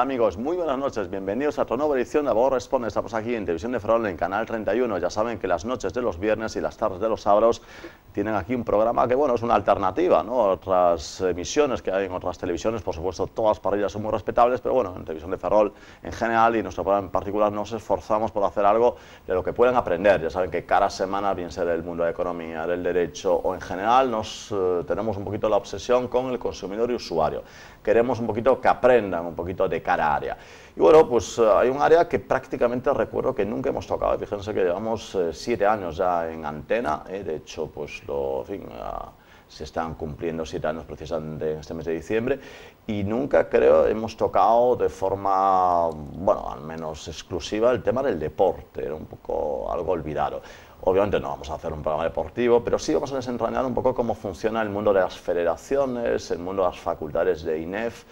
amigos, muy buenas noches, bienvenidos a tu nueva edición de Abogado Responde. Estamos aquí en Televisión de Ferrol, en Canal 31. Ya saben que las noches de los viernes y las tardes de los sábados tienen aquí un programa que, bueno, es una alternativa, ¿no? Otras emisiones que hay en otras televisiones, por supuesto, todas parrillas son muy respetables, pero bueno, en Televisión de Ferrol en general y nuestro programa en particular nos esforzamos por hacer algo de lo que pueden aprender. Ya saben que cada semana, bien sea del mundo de la economía, del derecho o en general, nos eh, tenemos un poquito la obsesión con el consumidor y usuario queremos un poquito que aprendan un poquito de cada área. Y bueno, pues eh, hay un área que prácticamente recuerdo que nunca hemos tocado, fíjense que llevamos eh, siete años ya en antena, de hecho, pues lo, se están cumpliendo, siete años precisamente este mes de diciembre y nunca creo hemos tocado de forma, bueno, al menos exclusiva el tema del deporte, era un poco algo olvidado. Obviamente no vamos a hacer un programa deportivo, pero sí vamos a desentrañar un poco cómo funciona el mundo de las federaciones, el mundo de las facultades de INEF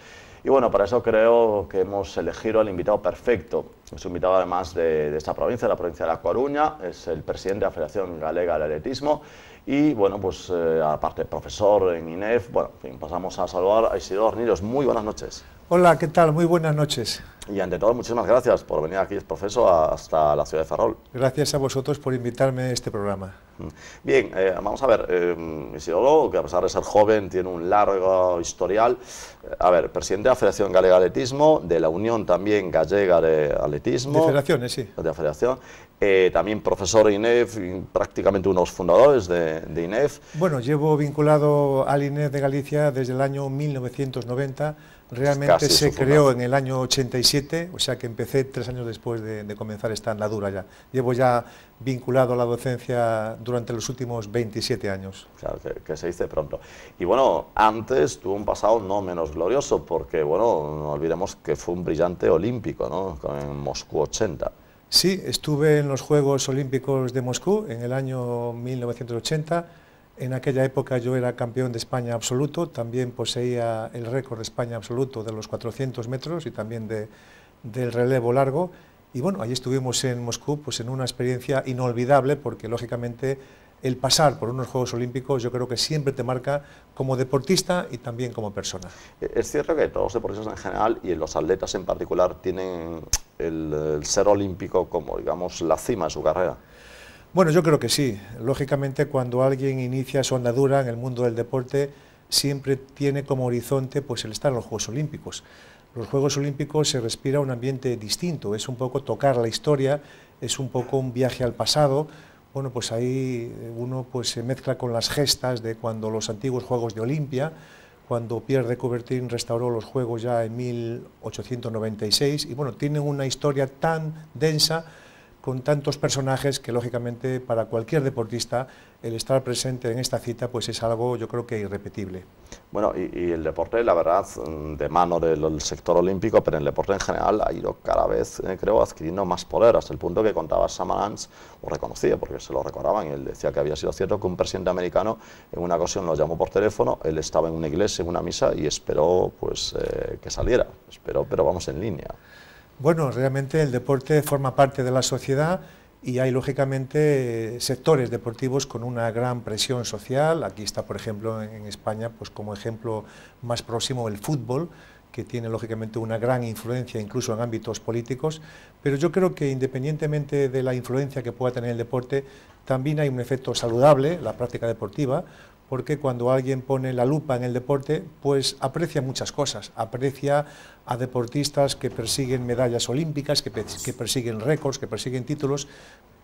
y bueno, para eso creo que hemos elegido al invitado perfecto. Es un invitado además de, esta provincia, de la provincia de La Coruña, es el presidente de la Federación Galega del Atletismo y bueno, pues eh, aparte profesor en INEF, bueno, pasamos a saludar a Isidoro Niros. Muy buenas noches. Hola, ¿qué tal? Muy buenas noches. Y ante todo, muchísimas gracias por venir aquí, profesor, hasta la ciudad de Ferrol. Gracias a vosotros por invitarme a este programa. Mm. Bien, eh, vamos a ver, eh, em, Isidoro, que a pesar de ser joven, tiene un largo historial. Eh, a ver, presidente de la Federación Gallega de Atletismo, de la Unión también Gallega de Atletismo. De federaciones, sí. De la federación. Eh, también profesor INEF, prácticamente unos fundadores de, INEF. Bueno, llevo vinculado al INEF de Galicia desde el año 1990, realmente se creó en el año 87, o sea que empecé tres años después de, comenzar esta andadura ya. Llevo ya vinculado a la docencia durante los últimos 27 años. Claro, que, que, se dice pronto. Y bueno, antes tuvo un pasado no menos glorioso, porque bueno, no olvidemos que fue un brillante olímpico, ¿no? En Moscú 80. Sí, estuve en los Juegos Olímpicos de Moscú en el año 1980. En aquella época yo era campeón de España absoluto, también poseía el récord de España absoluto de los 400 metros y también de, del relevo largo. Y bueno, ahí estuvimos en Moscú pues en una experiencia inolvidable porque lógicamente el pasar por unos Juegos Olímpicos yo creo que siempre te marca como deportista y también como persona. E-, es cierto que todos los deportistas en general y los atletas en particular tienen el, ser olímpico como, digamos, la cima de su carrera. Bueno, yo creo que sí. Lógicamente, cuando alguien inicia su andadura en el mundo del deporte, siempre tiene como horizonte pues, el estar en los Juegos Olímpicos. Los Juegos Olímpicos se respira un ambiente distinto, es un poco tocar la historia, es un poco un viaje al pasado, bueno, pues ahí eh, uno pues se mezcla con las gestas de cuando los antiguos Juegos de Olimpia, cuando Pierre de Coubertin restauró los Juegos ya en 1896, y bueno, tienen una historia tan densa con tantos personajes que lógicamente para cualquier deportista el estar presente en esta cita pues es algo yo creo que irrepetible. Bueno, y, el deporte, la verdad, mm, de mano del sector olímpico, pero el deporte en general ha ido cada vez, eh, creo, adquiriendo más poder, hasta el punto que contaba Adams, o reconocía, porque se lo recordaban, y él decía que había sido cierto que un presidente americano en una ocasión lo llamó por teléfono, él estaba en una iglesia, en una misa, y esperó pues eh, que saliera, esperó, pero vamos en línea. Bueno, realmente el deporte forma parte de la sociedad y hay lógicamente sectores deportivos con una gran presión social. Aquí está, por ejemplo, en España, pues como ejemplo más próximo el fútbol, que tiene lógicamente una gran influencia incluso en ámbitos políticos, pero yo creo que independientemente de la influencia que pueda tener el deporte, también hay un efecto saludable, la práctica deportiva, porque cuando alguien pone la lupa en el deporte, pues aprecia muchas cosas. Aprecia a deportistas que persiguen medallas olímpicas, que, persiguen récords, que persiguen títulos,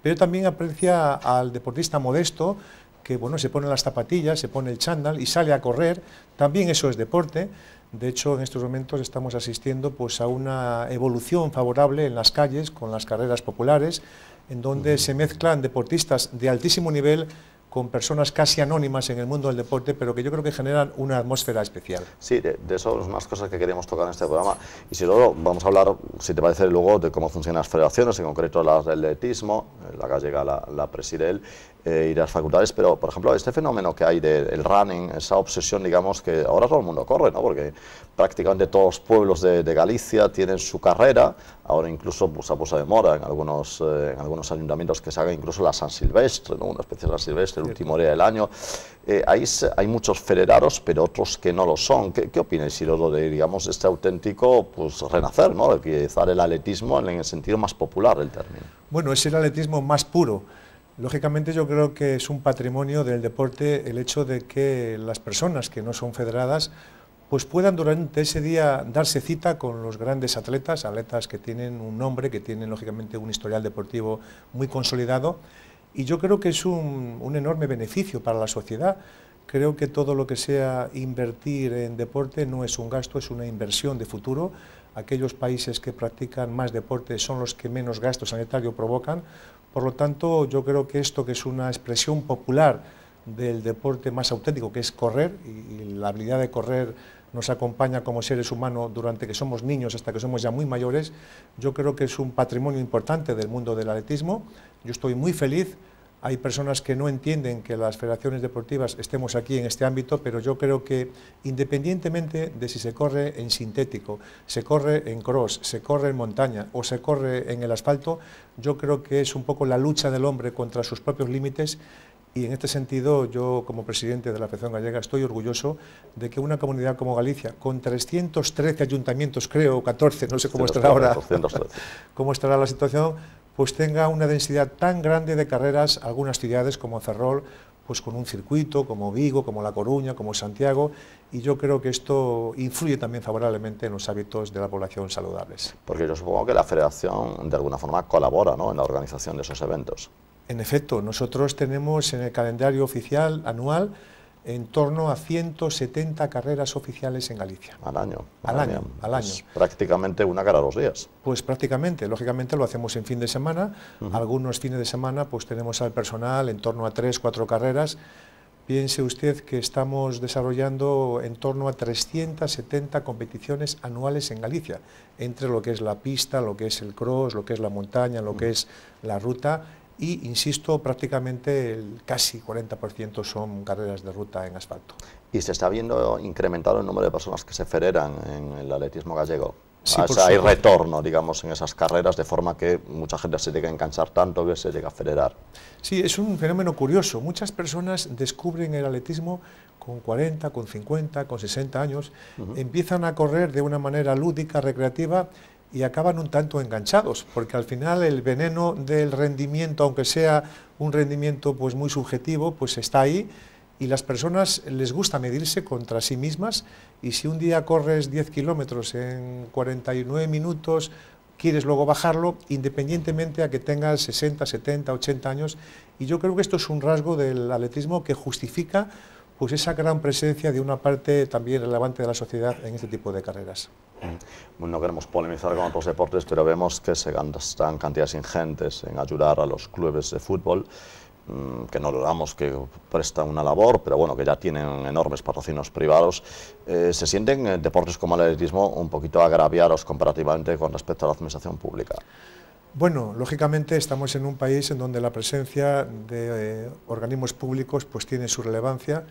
pero también aprecia al deportista modesto que bueno, se pone las zapatillas, se pone el chándal y sale a correr, también eso es deporte. De hecho, en estos momentos estamos asistiendo pues, a una evolución favorable en las calles con las carreras populares, en donde se mezclan deportistas de altísimo nivel con personas casi anónimas en el mundo del deporte, pero que yo creo que generan una atmósfera especial. Sí, de, eso son más cosas que queremos tocar en este programa. Y si luego vamos a hablar, si te parece, luego de cómo funcionan las federaciones, en concreto las del atletismo, la gallega la, la preside eh, y las facultades, pero por ejemplo este fenómeno que hay del running, esa obsesión, digamos, que ahora todo el mundo corre, ¿no? Porque prácticamente todos los pueblos de, Galicia tienen su carrera, ahora incluso pues, a Posa de Mora, en algunos, eh, en algunos ayuntamientos que se haga incluso la San Silvestre, una especie de San Silvestre, el último día del año. Eh, ahí hay muchos federados, pero otros que no lo son. ¿Qué, qué si lo de digamos, este auténtico pues, renacer, ¿no? de utilizar el atletismo en el sentido más popular del término? Bueno, es el atletismo más puro. Lógicamente yo creo que es un patrimonio del deporte el hecho de que las personas que no son federadas pues puedan durante ese día darse cita con los grandes atletas, atletas que tienen un nombre, que tienen lógicamente un historial deportivo muy consolidado, y yo creo que es un, un enorme beneficio para la sociedad. Creo que todo lo que sea invertir en deporte no es un gasto, es una inversión de futuro. Aquellos países que practican más deporte son los que menos gasto sanitario provocan. Por lo tanto, yo creo que esto que es una expresión popular, del deporte más auténtico, que es correr, y, la habilidad de correr nos acompaña como seres humanos durante que somos niños hasta que somos ya muy mayores, yo creo que es un patrimonio importante del mundo del atletismo. Yo estoy muy feliz. Hay personas que no entienden que las federaciones deportivas estemos aquí en este ámbito, pero yo creo que independientemente de si se corre en sintético, se corre en cross, se corre en montaña o se corre en el asfalto, yo creo que es un poco la lucha del hombre contra sus propios límites y en este sentido, yo como presidente de la Federación Gallega estoy orgulloso de que una comunidad como Galicia, con 313 ayuntamientos, creo, 14, no sé cómo estará ahora, cómo estará la situación, pues tenga una densidad tan grande de carreras, algunas ciudades como Ferrol, pues con un circuito como Vigo, como La Coruña, como Santiago, y yo creo que esto influye también favorablemente en los hábitos de la población saludables. Porque yo supongo que la federación de alguna forma colabora en la organización de esos eventos. En efecto, nosotros tenemos en el calendario oficial anual en torno a 170 carreras oficiales en Galicia. Al año. Al, año, al año. prácticamente una cada dos días. Pues prácticamente, lógicamente lo hacemos en fin de semana. Algunos fines de semana pues tenemos al personal en torno a tres, cuatro carreras. Piense usted que estamos desarrollando en torno a 370 competiciones anuales en Galicia, entre lo que es la pista, lo que es el cross, lo que es la montaña, lo que es la ruta y, insisto, prácticamente el casi 40% son carreras de ruta en asfalto. ¿Y se está viendo incrementado el número de personas que se federan en el atletismo gallego? Sí, o sea, hay retorno, digamos, en esas carreras, de forma que mucha gente se llega a enganchar tanto que se llega a federar. Sí, es un fenómeno curioso. Muchas personas descubren el atletismo con 40, con 50, con 60 años, empiezan a correr de una manera lúdica, recreativa, y acaban un tanto enganchados, porque al final el veneno del rendimiento, aunque sea un rendimiento pues muy subjetivo, pues está ahí y las personas les gusta medirse contra sí mismas y si un día corres 10 kilómetros en 49 minutos, quieres luego bajarlo, independientemente a que tengas 60, 70, 80 años, y yo creo que esto es un rasgo del atletismo que justifica pues esa gran presencia de una parte también relevante de la sociedad en este tipo de carreras. No queremos polemizar con otros deportes, pero vemos que se gastan cantidades ingentes en ayudar a los clubes de fútbol mm, que no damos, que prestan una labor, pero bueno, que ya tienen enormes patrocinios privados, eh, ¿se sienten eh, deportes como el atletismo un poquito agraviados comparativamente con respecto a la administración pública? Bueno, lógicamente estamos en un país en donde la presencia de eh, organismos públicos pues tiene su relevancia,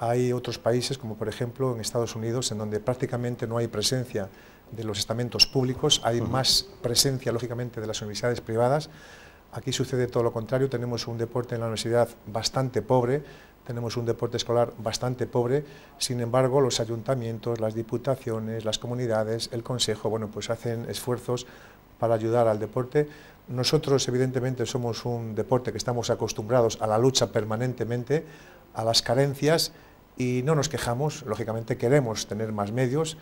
hay otros países, como por ejemplo en Estados Unidos, en donde prácticamente no hay presencia de los estamentos públicos, hay más presencia, lógicamente, de las universidades privadas. Aquí sucede todo lo contrario, tenemos un deporte en la universidad bastante pobre, tenemos un deporte escolar bastante pobre, sin embargo los ayuntamientos, las diputaciones, las comunidades, el consejo, bueno, pues hacen esfuerzos para ayudar al deporte. Nosotros evidentemente somos un deporte que estamos acostumbrados a la lucha permanentemente, a las carencias y no nos quejamos, lógicamente queremos tener más medios.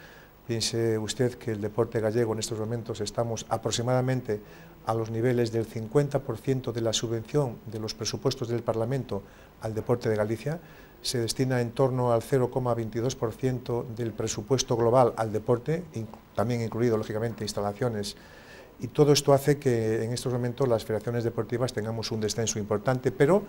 Piense usted que el deporte gallego en estos momentos estamos aproximadamente a los niveles del 50% de la subvención de los presupuestos del Parlamento al deporte de Galicia, se destina en torno al 0,22% del presupuesto global al deporte, también incluido lógicamente instalaciones y todo esto hace que en estos momentos las federaciones deportivas tengamos un descenso importante, pero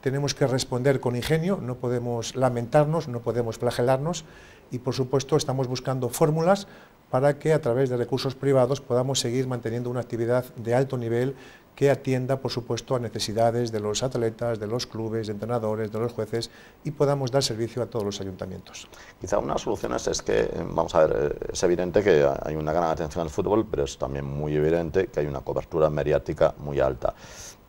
tenemos que responder con ingenio, no podemos lamentarnos, no podemos flagelarnos y por supuesto estamos buscando fórmulas para que a través de recursos privados podamos seguir manteniendo una actividad de alto nivel que atienda por supuesto a necesidades de los atletas, de los clubes, de entrenadores, de los jueces y podamos dar servicio a todos los ayuntamientos. Quizá una solución es, es que, vamos a ver, eh, es evidente que hay una gran atención al fútbol, pero es también muy evidente que hay una cobertura mediática muy alta.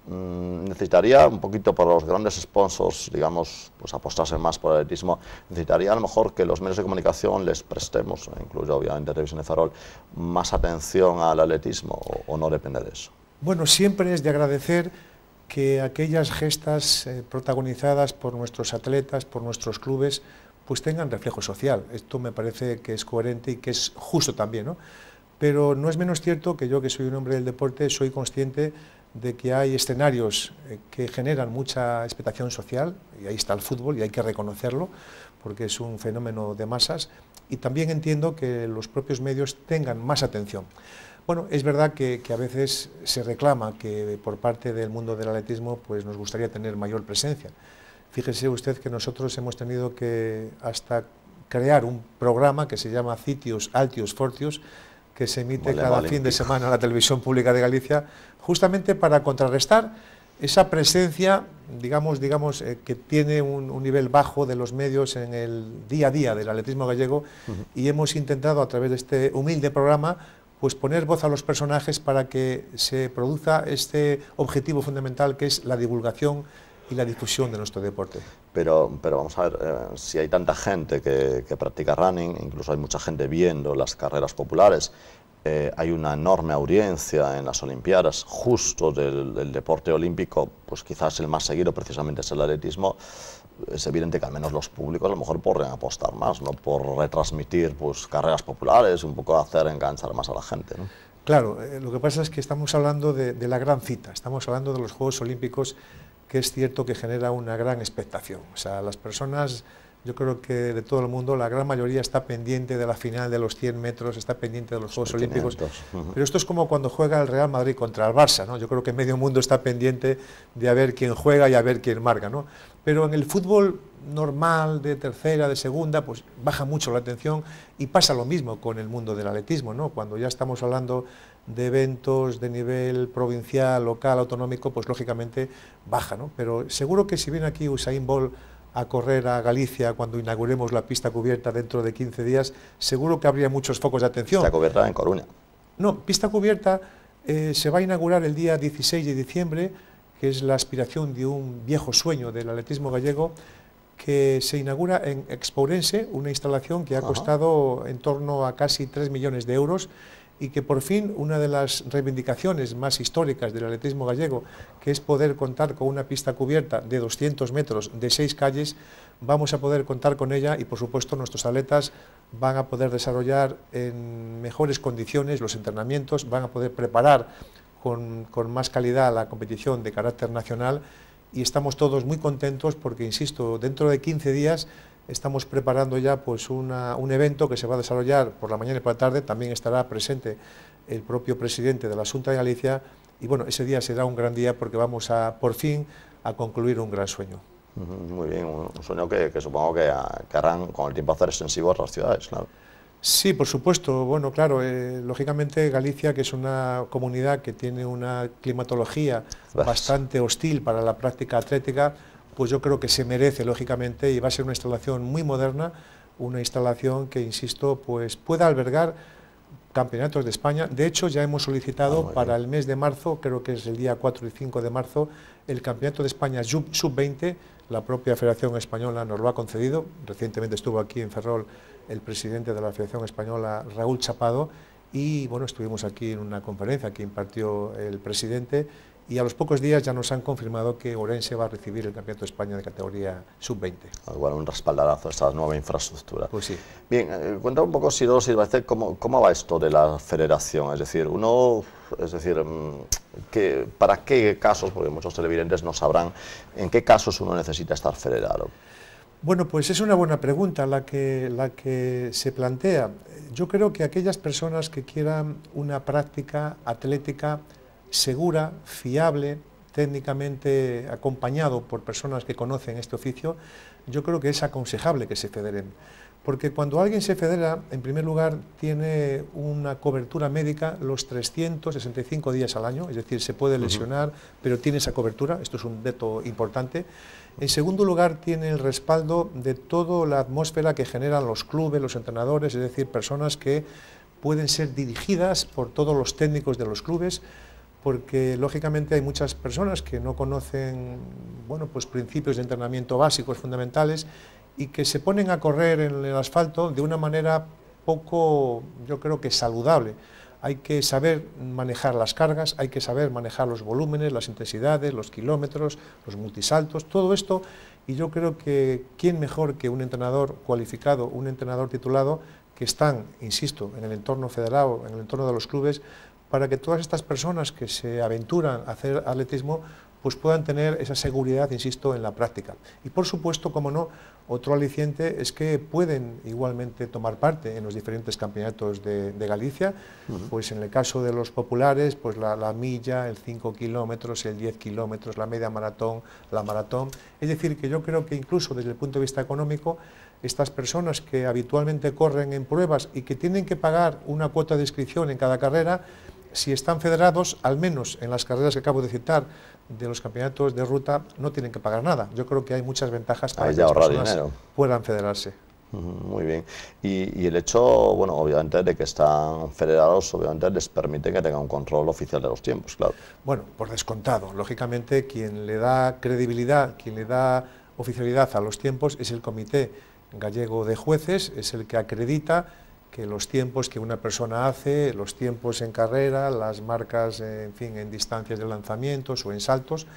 Mm, necesitaría un poquito por los grandes sponsors, digamos, pues apostarse más por el atletismo, necesitaría a lo mejor que los medios de comunicación les prestemos, e incluso obviamente Televisión de Farol, más atención al atletismo o, no depende de eso. Bueno, siempre es de agradecer que aquellas gestas eh, protagonizadas por nuestros atletas, por nuestros clubes, pues tengan reflejo social. Esto me parece que es coherente y que es justo también, ¿no? Pero no es menos cierto que yo, que soy un hombre del deporte, soy consciente de que hay escenarios eh, que generan mucha expectación social, y ahí está el fútbol, y hay que reconocerlo, porque es un fenómeno de masas, y también entiendo que los propios medios tengan más atención. Bueno, es verdad que, a veces se reclama que por parte del mundo del atletismo pues nos gustaría tener mayor presencia. Fíjese usted que nosotros hemos tenido que hasta crear un programa que se llama Citius Altius Fortius, que se emite cada fin de semana en la televisión pública de Galicia, justamente para contrarrestar esa presencia, digamos, digamos eh, que tiene un, nivel bajo de los medios en el día a día del atletismo gallego y hemos intentado a través de este humilde programa pues poner voz a los personajes para que se produzca este objetivo fundamental que es la divulgación y la difusión de nuestro deporte. Pero, pero vamos a ver, eh, si hay tanta gente que, practica running, incluso hay mucha gente viendo las carreras populares, eh, hay una enorme audiencia en las Olimpiadas, justo del, deporte olímpico, pues quizás el más seguido precisamente es el atletismo, es evidente que al menos los públicos a lo mejor podrían apostar más, ¿no? por retransmitir pues, carreras populares, un poco hacer enganchar más a la gente. Claro, eh, lo que pasa es que estamos hablando de, de, la gran cita, estamos hablando de los Juegos Olímpicos que es cierto que genera una gran expectación. O sea, las personas, yo creo que de todo el mundo, la gran mayoría está pendiente de la final de los 100 metros, está pendiente de los Juegos Olímpicos. Pero esto es como cuando juega el Real Madrid contra el Barça, ¿no? Yo creo que medio mundo está pendiente de a ver quién juega y a ver quién marca, ¿no? Pero en el fútbol normal, de tercera, de segunda, pues baja mucho la atención y pasa lo mismo con el mundo del atletismo, ¿no? Cuando ya estamos hablando de eventos de nivel provincial, local, autonómico, pues lógicamente baja, ¿no? Pero seguro que si viene aquí Usain Bolt a correr a Galicia cuando inauguremos la pista cubierta dentro de 15 días, seguro que habría muchos focos de atención. Pista cubierta en Coruña. No, pista cubierta eh, se va a inaugurar el día 16 de diciembre, que es la aspiración de un viejo sueño del atletismo gallego, que se inaugura en Expourense, una instalación que ha costado en torno a casi 3 millones de euros y que por fin una de las reivindicaciones más históricas del atletismo gallego, que es poder contar con una pista cubierta de 200 metros de seis calles, vamos a poder contar con ella y por supuesto nuestros atletas van a poder desarrollar en mejores condiciones los entrenamientos, van a poder preparar con, con más calidad la competición de carácter nacional y estamos todos muy contentos porque, insisto, dentro de 15 días estamos preparando ya pues un evento que se va a desarrollar por la mañana y por la tarde, también estará presente el propio presidente de la Junta de Galicia y bueno, ese día será un gran día porque vamos a por fin a concluir un gran sueño. Muy bien, un sueño que, supongo que, harán con el tiempo hacer extensivo a las ciudades, claro. Sí, por supuesto. Bueno, claro, eh, lógicamente Galicia, que es una comunidad que tiene una climatología bastante hostil para la práctica atlética, pues yo creo que se merece, lógicamente, y va a ser una instalación muy moderna, una instalación que, insisto, pues pueda albergar campeonatos de España. De hecho, ya hemos solicitado ah, para el mes de marzo, creo que es el día 4 y 5 de marzo, el campeonato de España sub-20, la propia Federación Española nos lo ha concedido. Recientemente estuvo aquí en Ferrol el presidente de la Federación Española, Raúl Chapado, y bueno, estuvimos aquí en una conferencia que impartió el presidente y a los pocos días ya nos han confirmado que Orense va a recibir el Campeonato de España de categoría sub-20. Igual un respaldarazo a esta nueva infraestructura. Pues sí. Bien, eh, cuéntame un poco, si va a ¿cómo, cómo va esto de la federación, es decir, uno, es decir, mm, que, ¿para qué casos, porque muchos televidentes no sabrán, en qué casos uno necesita estar federado? Bueno, pues es una buena pregunta la que, la que se plantea. Yo creo que aquellas personas que quieran una práctica atlética segura, fiable, técnicamente acompañado por personas que conocen este oficio, yo creo que es aconsejable que se federen. Porque cuando alguien se federa, en primer lugar, tiene una cobertura médica los 365 días al año, es decir, se puede lesionar, pero tiene esa cobertura, esto es un dato importante. En segundo lugar, tiene el respaldo de toda la atmósfera que generan los clubes, los entrenadores, es decir, personas que pueden ser dirigidas por todos los técnicos de los clubes, porque lógicamente hay muchas personas que no conocen bueno, pues principios de entrenamiento básicos, fundamentales, y que se ponen a correr en el asfalto de una manera poco, yo creo que saludable. Hay que saber manejar las cargas, hay que saber manejar los volúmenes, las intensidades, los kilómetros, los multisaltos, todo esto. Y yo creo que quién mejor que un entrenador cualificado, un entrenador titulado, que están, insisto, en el entorno federado, en el entorno de los clubes, para que todas estas personas que se aventuran a hacer atletismo pues puedan tener esa seguridad, insisto, en la práctica. Y por supuesto, como no, otro aliciente es que pueden igualmente tomar parte en los diferentes campeonatos de, Galicia, pues en el caso de los populares, pues la, la milla, el 5 kilómetros, el 10 kilómetros, la media maratón, la maratón. Es decir, que yo creo que incluso desde el punto de vista económico, estas personas que habitualmente corren en pruebas y que tienen que pagar una cuota de inscripción en cada carrera, si están federados, al menos en las carreras que acabo de citar de los campeonatos de ruta, no tienen que pagar nada. Yo creo que hay muchas ventajas para que puedan federarse. Muy bien. Y, y, el hecho, bueno, obviamente de que están federados, obviamente les permite que tengan un control oficial de los tiempos, claro. Bueno, por descontado. Lógicamente, quien le da credibilidad, quien le da oficialidad a los tiempos es el Comité Gallego de Jueces, es el que acredita que los tiempos que una persona hace, los tiempos en carrera, las marcas, en fin, en distancias de lanzamientos o en saltos,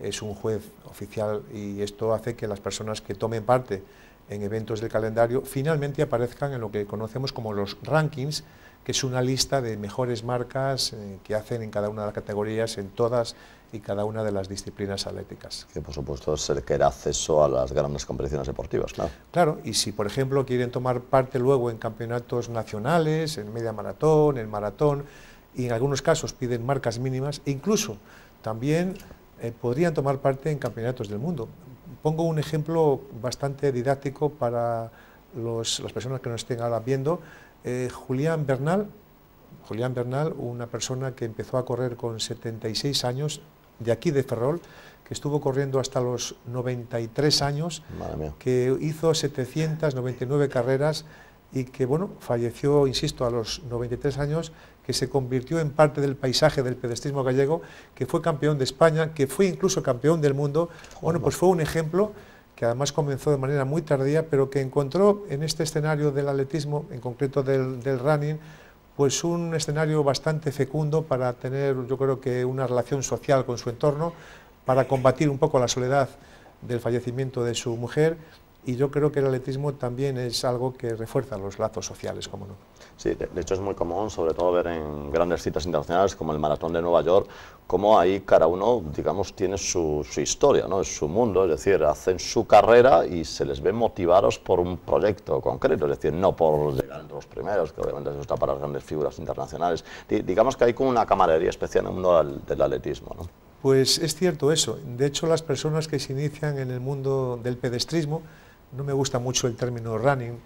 es un juez oficial y esto hace que las personas que tomen parte en eventos del calendario finalmente aparezcan en lo que conocemos como los rankings, que es una lista de mejores marcas eh, que hacen en cada una de las categorías, en todas y cada una de las disciplinas atléticas. Que por supuesto será acceso a las grandes competiciones deportivas, claro. Claro, y si por ejemplo quieren tomar parte luego en campeonatos nacionales, en media maratón, en maratón, y en algunos casos piden marcas mínimas, e incluso también eh, podrían tomar parte en campeonatos del mundo. Pongo un ejemplo bastante didáctico para las personas que nos estén ahora viendo. Eh, Julián Bernal, Julián Bernal, una persona que empezó a correr con 76 años, de aquí de Ferrol, que estuvo corriendo hasta los 93 años, que hizo 799 carreras y que bueno, falleció, insisto, a los 93 años, que se convirtió en parte del paisaje del pedestrismo gallego, que fue campeón de España, que fue incluso campeón del mundo. Bueno, pues fue un ejemplo que además comenzó de manera muy tardía, pero que encontró en este escenario del atletismo, en concreto del, del running, pues un escenario bastante fecundo para tener, yo creo que una relación social con su entorno, para combatir un poco la soledad del fallecimiento de su mujer y yo creo que el atletismo también es algo que refuerza los lazos sociales, como no. Sí, de, hecho es muy común, sobre todo ver en grandes citas internacionales como el Maratón de Nueva York, cómo ahí cada uno, digamos, tiene su, historia, ¿no? Es su mundo, es decir, hacen su carrera y se les ve motivados por un proyecto concreto, es decir, no por llegar entre los primeros, que obviamente eso está para las grandes figuras internacionales. digamos que hay como una camaradería especial en el mundo del, del atletismo, ¿no? Pues es cierto eso. De hecho, las personas que se inician en el mundo del pedestrismo no me gusta mucho el término running,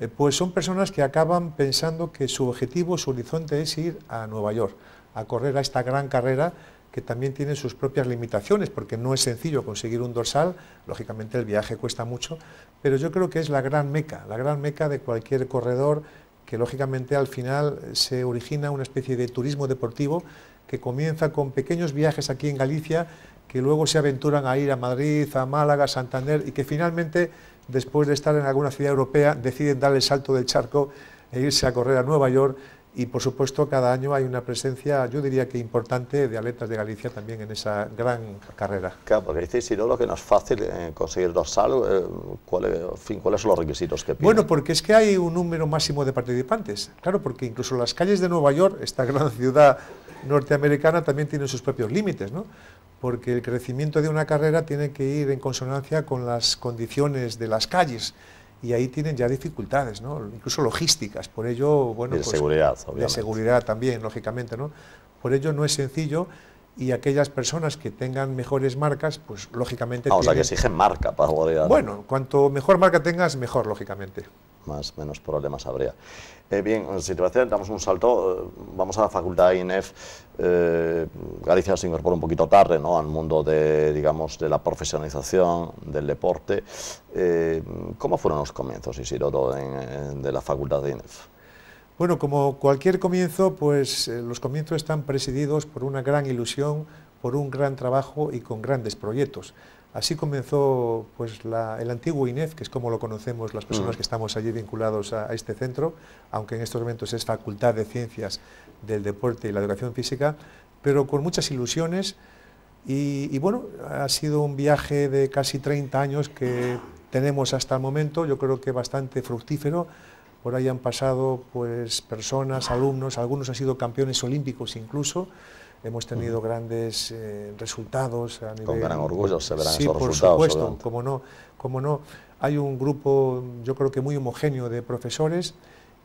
eh, pues son personas que acaban pensando que su objetivo, su horizonte es ir a Nueva York, a correr a esta gran carrera que también tiene sus propias limitaciones, porque no es sencillo conseguir un dorsal, lógicamente el viaje cuesta mucho, pero yo creo que es la gran meca, la gran meca de cualquier corredor, que lógicamente al final se origina una especie de turismo deportivo que comienza con pequeños viajes aquí en Galicia, que luego se aventuran a ir a Madrid, a Málaga, a Santander, y que finalmente después de estar en alguna ciudad europea, deciden dar el salto del charco e irse a correr a Nueva York y por supuesto cada año hay una presencia, yo diría que importante, de atletas de Galicia también en esa gran carrera. Claro, porque dices, si no, lo que no es fácil eh, conseguir dos salos, eh, fin, ¿cuáles son los requisitos que piden? Bueno, porque es que hay un número máximo de participantes, claro, porque incluso las calles de Nueva York, esta gran ciudad norteamericana también tiene sus propios límites, ¿no? porque el crecimiento de una carrera tiene que ir en consonancia con las condiciones de las calles y ahí tienen ya dificultades, ¿no? incluso logísticas, por ello, bueno, de pues, seguridad, seguridad también, lógicamente, ¿no? por ello no es sencillo y aquellas personas que tengan mejores marcas, pues lógicamente... o sea, que exigen marca para poder... Bueno, cuanto mejor marca tengas, mejor, lógicamente más menos problemas habría. Eh, bien, si te parece, damos un salto, eh, vamos a la facultad de INEF. Eh, Galicia se incorporó un poquito tarde ¿no? al mundo de, digamos, de la profesionalización del deporte. ¿Cómo fueron los comienzos, Isidoro, en, de la facultad de INEF? Bueno, como cualquier comienzo, pues los comienzos están presididos por una gran ilusión, por un gran trabajo y con grandes proyectos. Así comenzó pues, el antiguo INEF, que es como lo conocemos las personas mm. que estamos allí vinculados a, este centro, aunque en estos momentos es Facultad de Ciencias del Deporte y la Educación Física, pero con muchas ilusiones. Y, bueno, ha sido un viaje de casi 30 años que tenemos hasta el momento, yo creo que bastante fructífero. Por ahí han pasado pues, personas, alumnos, algunos han sido campeones olímpicos incluso hemos tenido grandes eh, resultados a nivel... Con gran orgullo se verán sí, por supuesto, como no, como no. Hay un grupo, yo creo que muy homogéneo de profesores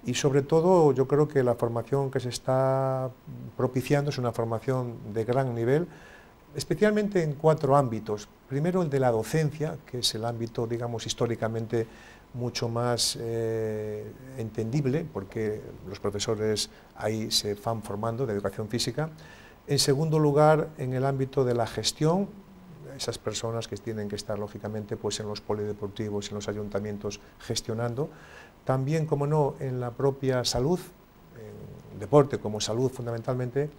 y sobre todo yo creo que la formación que se está propiciando es una formación de gran nivel, especialmente en cuatro ámbitos. Primero el de la docencia, que es el ámbito, digamos, históricamente mucho más eh, entendible, porque los profesores ahí se van formando de educación física. En segundo lugar, en el ámbito de la gestión, esas personas que tienen que estar, lógicamente, pues en los polideportivos, en los ayuntamientos gestionando. También, como no, en la propia salud, en deporte como salud fundamentalmente,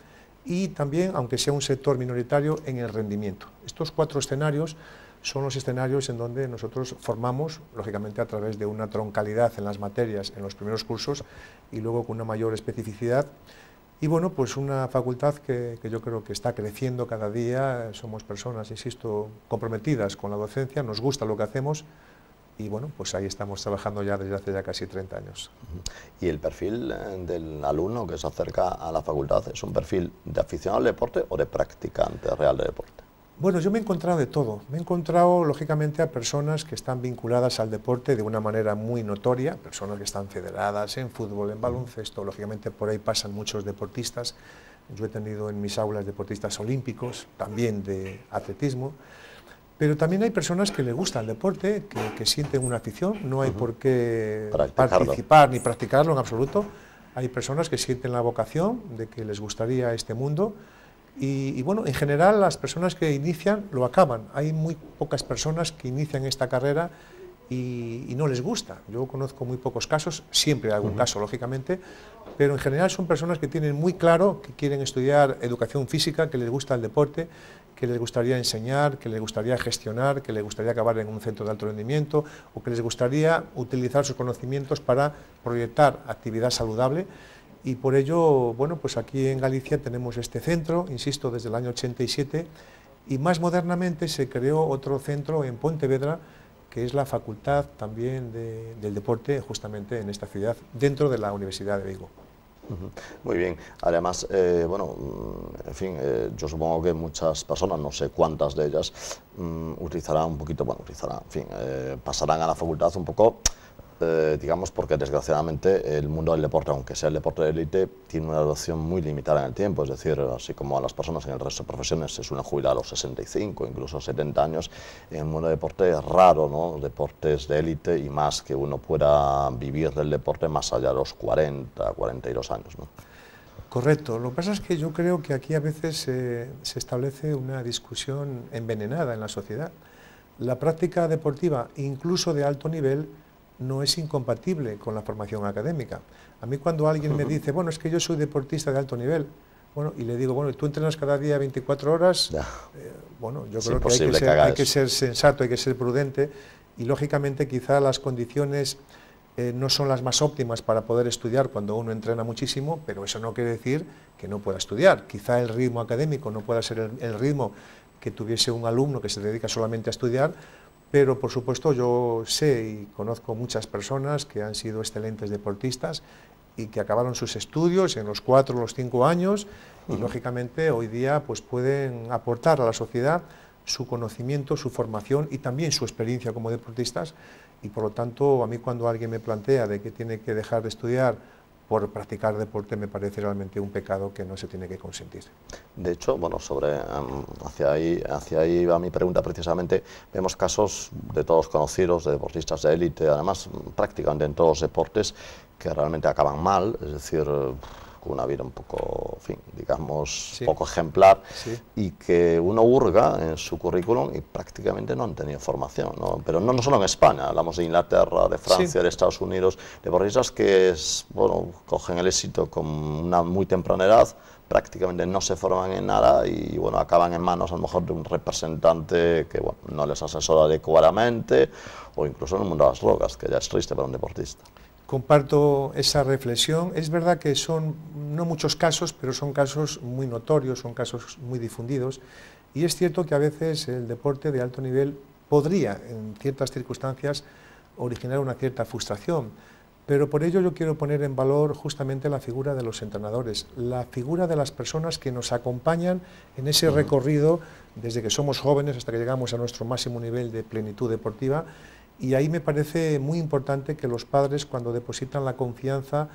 y también, aunque sea un sector minoritario, en el rendimiento. Estos cuatro escenarios son los escenarios en donde nosotros formamos, lógicamente a través de una troncalidad en las materias en los primeros cursos y luego con una mayor especificidad, y bueno, pues una facultad que, yo creo que está creciendo cada día, somos personas, insisto, comprometidas con la docencia, nos gusta lo que hacemos y bueno, pues ahí estamos trabajando ya desde hace ya casi 30 años. ¿Y el perfil eh, del alumno que se acerca a la facultad es un perfil de aficionado al deporte o de practicante real de deporte? Bueno, yo me he encontrado de todo. Me he encontrado, lógicamente, a personas que están vinculadas al deporte de una manera muy notoria, personas que están federadas en fútbol, en baloncesto, lógicamente por ahí pasan muchos deportistas. Yo he tenido en mis aulas deportistas olímpicos, también de atletismo. Pero también hay personas que les gusta el deporte, que, sienten una afición, no hay por qué participar ni practicarlo en absoluto. Hay personas que sienten la vocación de que les gustaría este mundo y, bueno, en general las personas que inician lo acaban. Hay muy pocas personas que inician esta carrera y, no les gusta. Yo conozco muy pocos casos, siempre hay algún caso, lógicamente, pero en general son personas que tienen muy claro que quieren estudiar educación física, que les gusta el deporte, que les gustaría enseñar, que les gustaría gestionar, que les gustaría acabar en un centro de alto rendimiento o que les gustaría utilizar sus conocimientos para proyectar actividad saludable. Y por ello, bueno, pues aquí en Galicia tenemos este centro, insisto, desde el año 87, y más modernamente se creó otro centro en Pontevedra, que es la Facultad también del Deporte, justamente en esta ciudad, dentro de la Universidad de Vigo. Muy bien, además, eh, bueno, mm, en fin, eh, yo supongo que muchas personas, no sé cuántas de ellas, mm, utilizarán un poquito, bueno, utilizarán, en fin, eh, pasarán a la facultad un poco eh, digamos, porque desgraciadamente el mundo del deporte, aunque sea el deporte de élite, tiene una duración muy limitada en el tiempo. Es decir, así como a las personas en el resto de profesiones se suelen jubilar a los 65, incluso 70 años, en el mundo del deporte es raro, ¿no? Deportes de élite y más que uno pueda vivir del deporte más allá de los 40, 42 años, ¿no? Correcto. Lo que pasa es que yo creo que aquí a veces se establece una discusión envenenada en la sociedad. La práctica deportiva, incluso de alto nivel, no es incompatible con la formación académica. A mí cuando alguien me dice, bueno, es que yo soy deportista de alto nivel, bueno, y le digo, bueno, tú entrenas cada día 24 horas, eh, bueno, yo creo que, hay que, ser, sensato, hay que ser prudente, y lógicamente quizá las condiciones eh, no son las más óptimas para poder estudiar cuando uno entrena muchísimo, pero eso no quiere decir que no pueda estudiar. Quizá el ritmo académico no pueda ser el ritmo que tuviese un alumno que se dedica solamente a estudiar, pero, por supuesto, yo sé y conozco muchas personas que han sido excelentes deportistas y que acabaron sus estudios en los cuatro o los cinco años y, lógicamente, hoy día pues, pueden aportar a la sociedad su conocimiento, su formación y también su experiencia como deportistas. Y, por lo tanto, a mí cuando alguien me plantea de que tiene que dejar de estudiar por practicar deporte me parece realmente un pecado que no se tiene que consentir. De hecho, bueno, sobre em, hacia ahí hacia ahí va mi pregunta precisamente. Vemos casos de todos conocidos, de deportistas de élite, además mm, practican en todos los deportes que realmente acaban mal, es decir, con una vida un poco, digamos, poco ejemplar, y que uno hurga en su currículum y prácticamente no han tenido formación, ¿no? pero no, solo en España, hablamos de Inglaterra, de Francia, de Estados Unidos, deportistas que bueno, cogen el éxito con una muy temprana edad, prácticamente no se forman en nada y bueno, acaban en manos a lo mejor de un representante que no les asesora adecuadamente o incluso en el mundo de las drogas, que ya es triste para un deportista comparto esa reflexión. Es verdad que son no muchos casos, pero son casos muy notorios, son casos muy difundidos. Y es cierto que a veces el deporte de alto nivel podría, en ciertas circunstancias, originar una cierta frustración. Pero por ello yo quiero poner en valor justamente la figura de los entrenadores, la figura de las personas que nos acompañan en ese recorrido desde que somos jóvenes hasta que llegamos a nuestro máximo nivel de plenitud deportiva y ahí me parece muy importante que los padres, cuando depositan la confianza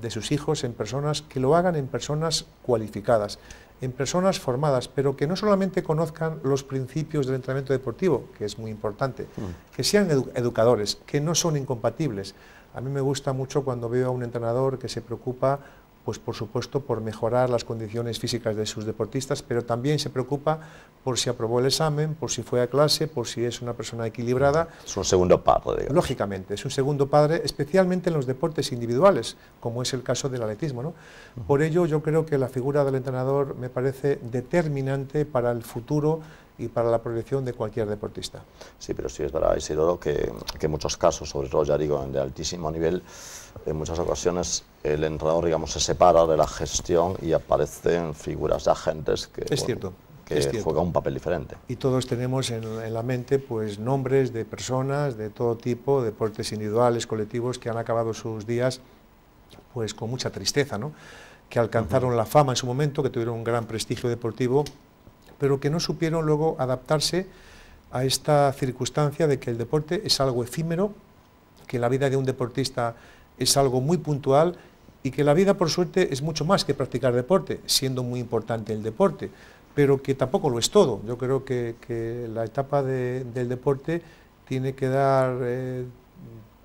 de sus hijos en personas, que lo hagan en personas cualificadas, en personas formadas, pero que no solamente conozcan los principios del entrenamiento deportivo, que es muy importante, mm. que sean educadores, que no son incompatibles. A mí me gusta mucho cuando veo a un entrenador que se preocupa pues por supuesto por mejorar las condiciones físicas de sus deportistas, pero también se preocupa por si aprobó el examen, por si fue a clase, por si es una persona equilibrada. Es un segundo padre. Lógicamente, es un segundo padre, especialmente en los deportes individuales, como es el caso del atletismo. ¿no? Por ello yo creo que la figura del entrenador me parece determinante para el futuro y para la proyección de cualquier deportista. Sí, pero sí es verdad, Isidoro, que, que en muchos casos, sobre todo ya digo, de altísimo nivel, en muchas ocasiones el entrenador, digamos, se separa de la gestión y aparecen figuras de agentes que... Es juega un papel diferente. Y todos tenemos en, la mente pues nombres de personas de todo tipo, deportes individuales, colectivos, que han acabado sus días pues con mucha tristeza, ¿no? que alcanzaron la fama en su momento, que tuvieron un gran prestigio deportivo pero que no supieron luego adaptarse a esta circunstancia de que el deporte es algo efímero, que la vida de un deportista es algo muy puntual y que la vida, por suerte, es mucho más que practicar deporte, siendo muy importante el deporte, pero que tampoco lo es todo. Yo creo que, la etapa del deporte tiene que dar eh,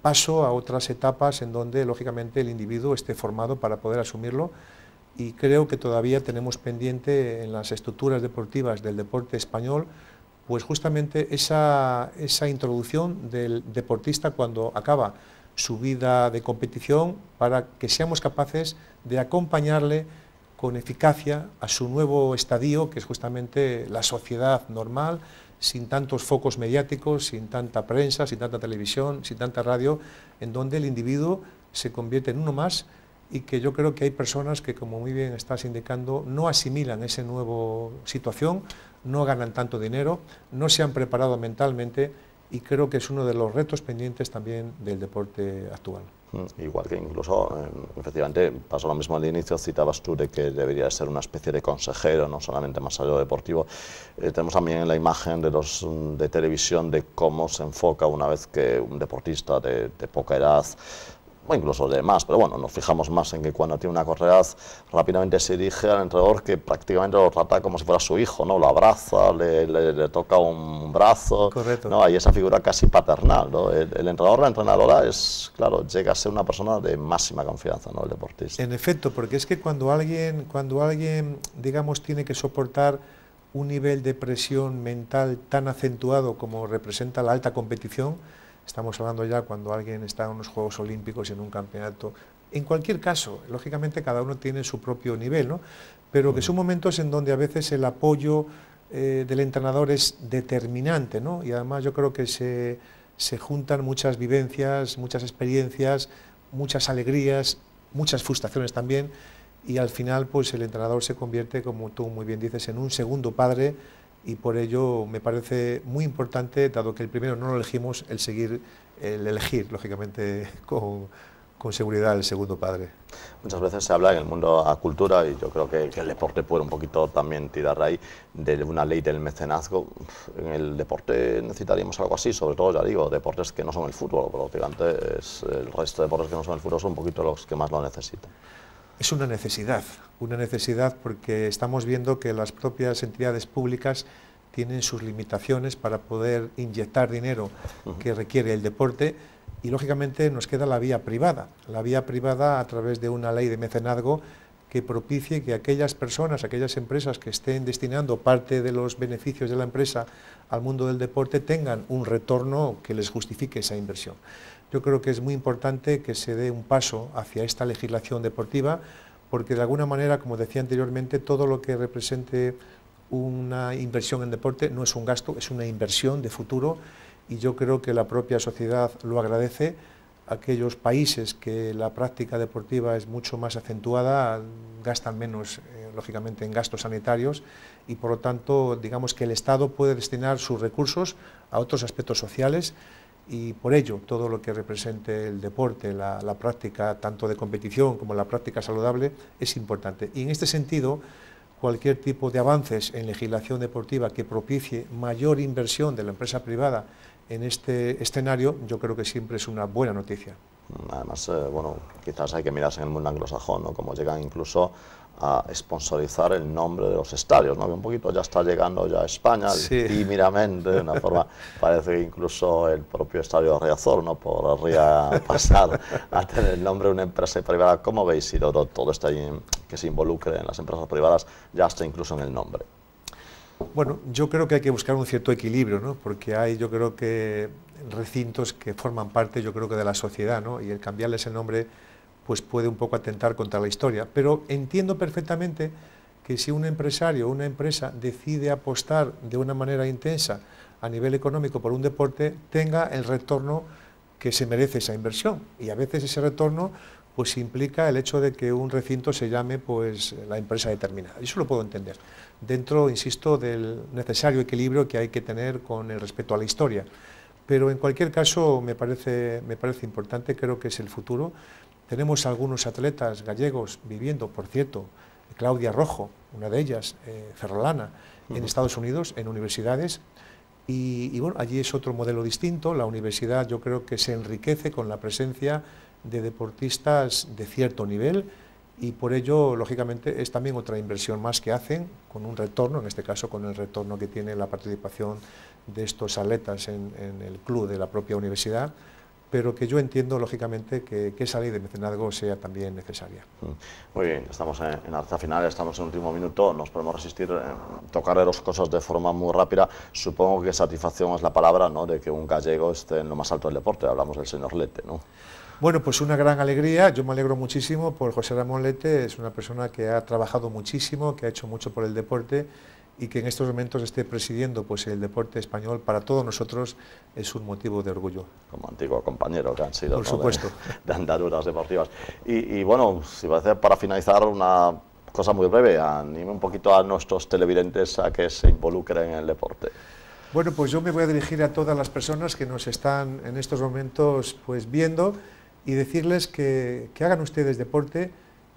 paso a otras etapas en donde, lógicamente, el individuo esté formado para poder asumirlo y creo que todavía tenemos pendiente en las estructuras deportivas del deporte español pues justamente esa, esa introducción del deportista cuando acaba su vida de competición para que seamos capaces de acompañarle con eficacia a su nuevo estadio, que es justamente la sociedad normal, sin tantos focos mediáticos, sin tanta prensa, sin tanta televisión, sin tanta radio, en donde el individuo se convierte en uno más y que yo creo que hay personas que, como muy bien estás indicando, no asimilan esa nueva situación, no ganan tanto dinero, no se han preparado mentalmente y creo que es uno de los retos pendientes también del deporte actual. Mm, igual que incluso, efectivamente, pasó lo mismo al inicio, citabas tú de que debería ser una especie de consejero, no solamente más lo deportivo. Eh, tenemos también la imagen de los mm, de televisión de cómo se enfoca una vez que un deportista de poca edad o incluso de más, pero bueno, nos fijamos más en que cuando tiene una corredad rápidamente se dirige al entrenador que prácticamente lo trata como si fuera su hijo, ¿no? Lo abraza, le, toca un brazo, Correcto. ¿no? Hay esa figura casi paternal, ¿no? El, el, entrenador, la entrenadora es, claro, llega a ser una persona de máxima confianza, ¿no? El deportista. En efecto, porque es que cuando alguien, cuando alguien, digamos, tiene que soportar un nivel de presión mental tan acentuado como representa la alta competición, Estamos hablando ya cuando alguien está en unos Juegos Olímpicos y en un campeonato. En cualquier caso, lógicamente cada uno tiene su propio nivel, ¿no? pero que mm. son momentos en donde a veces el apoyo eh, del entrenador es determinante, ¿no? y además yo creo que se, se juntan muchas vivencias, muchas experiencias, muchas alegrías, muchas frustraciones también, y al final pues el entrenador se convierte, como tú muy bien dices, en un segundo padre y por ello me parece muy importante, dado que el primero no lo elegimos, el seguir, el elegir, lógicamente, con, con seguridad el segundo padre. Muchas veces se habla en el mundo a cultura, y yo creo que, que, el deporte puede un poquito también tirar ahí, de una ley del mecenazgo. En el deporte necesitaríamos algo así, sobre todo, ya digo, deportes que no son el fútbol, pero el resto de deportes que no son el fútbol son un poquito los que más lo necesitan es una necesidad, una necesidad porque estamos viendo que las propias entidades públicas tienen sus limitaciones para poder inyectar dinero que requiere el deporte y lógicamente nos queda la vía privada, la vía privada a través de una ley de mecenazgo que propicie que aquellas personas, aquellas empresas que estén destinando parte de los beneficios de la empresa al mundo del deporte tengan un retorno que les justifique esa inversión yo creo que es muy importante que se dé un paso hacia esta legislación deportiva, porque de alguna manera, como decía anteriormente, todo lo que represente una inversión en deporte no es un gasto, es una inversión de futuro y yo creo que la propia sociedad lo agradece. Aquellos países que la práctica deportiva es mucho más acentuada gastan menos, eh, lógicamente, en gastos sanitarios y por lo tanto, digamos que el Estado puede destinar sus recursos a otros aspectos sociales y por ello todo lo que represente el deporte, la, práctica tanto de competición como la práctica saludable es importante. Y en este sentido, cualquier tipo de avances en legislación deportiva que propicie mayor inversión de la empresa privada en este escenario, yo creo que siempre es una buena noticia. Además, eh, bueno, quizás hay que mirarse en el mundo anglosajón, ¿no? Como llegan incluso a sponsorizar el nombre de los estadios, ¿no? que un poquito ya está llegando ya a España sí. tímidamente, de una forma, parece que incluso el propio estadio de Riazor no podría pasar a tener el nombre de una empresa privada. ¿Cómo veis, si todo, todo ahí que se involucre en las empresas privadas, ya está incluso en el nombre? Bueno, yo creo que hay que buscar un cierto equilibrio, ¿no? porque hay, yo creo que recintos que forman parte, yo creo que de la sociedad, ¿no? y el cambiarles el nombre pues puede un poco atentar contra la historia. Pero entiendo perfectamente que si un empresario o una empresa decide apostar de una manera intensa a nivel económico por un deporte, tenga el retorno que se merece esa inversión. Y a veces ese retorno pues implica el hecho de que un recinto se llame pues la empresa determinada. Eso lo puedo entender. Dentro, insisto, del necesario equilibrio que hay que tener con el respeto a la historia. Pero en cualquier caso me parece, me parece importante, creo que es el futuro. Tenemos algunos atletas gallegos viviendo, por cierto, Claudia Rojo, una de ellas, eh, ferrolana, en Estados Unidos, en universidades. Y, bueno, allí es otro modelo distinto. La universidad yo creo que se enriquece con la presencia de deportistas de cierto nivel y por ello, lógicamente, es también otra inversión más que hacen con un retorno, en este caso con el retorno que tiene la participación de estos atletas en el club de la propia universidad pero que yo entiendo, lógicamente, que, que esa ley de mecenazgo sea también necesaria. Mm. Muy bien, estamos en, la final, estamos en el último minuto, nos podemos resistir, a eh, tocar las cosas de forma muy rápida. Supongo que satisfacción es la palabra, ¿no?, de que un gallego esté en lo más alto del deporte, hablamos del señor Lete, ¿no? Bueno, pues una gran alegría, yo me alegro muchísimo por José Ramón Lete, es una persona que ha trabajado muchísimo, que ha hecho mucho por el deporte y que en estos momentos esté presidiendo pues, el deporte español para todos nosotros es un motivo de orgullo. Como antiguo compañero que han sido Por supuesto. De, andaduras deportivas. Y, bueno, si va a ser para finalizar, una cosa muy breve, anime un poquito a nuestros televidentes a que se involucren en el deporte. Bueno, pues yo me voy a dirigir a todas las personas que nos están en estos momentos pues, viendo y decirles que, que hagan ustedes deporte,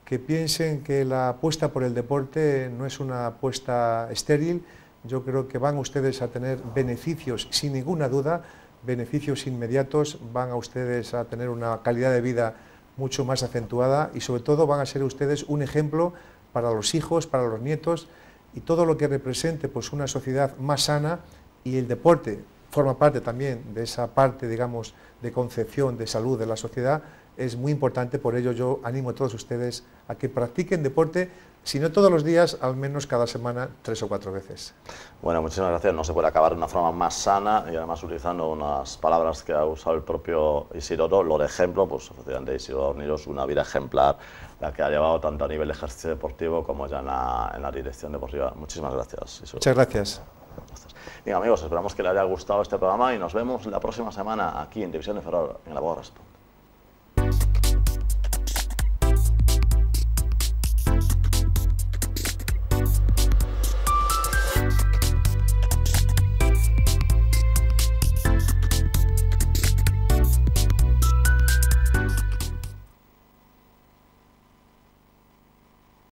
que piensen que la apuesta por el deporte no es una apuesta estéril. Yo creo que van ustedes a tener beneficios, sin ninguna duda, beneficios inmediatos, van a ustedes a tener una calidad de vida mucho más acentuada y sobre todo van a ser ustedes un ejemplo para los hijos, para los nietos y todo lo que represente pues, una sociedad más sana y el deporte forma parte también de esa parte, digamos, de concepción de salud de la sociedad, es muy importante, por ello yo animo a todos ustedes a que practiquen deporte, si no todos los días, al menos cada semana tres o cuatro veces. Bueno, muchísimas gracias. No se puede acabar de una forma más sana y además utilizando unas palabras que ha usado el propio Isidoro, lo de ejemplo, pues efectivamente Isidoro Niros, una vida ejemplar, la que ha llevado tanto a nivel de ejercicio deportivo como ya en la, dirección deportiva. Muchísimas gracias. Muchas gracias. Bien amigos, esperamos que les haya gustado este programa y nos vemos la próxima semana aquí en División de Ferrol, en la Borras.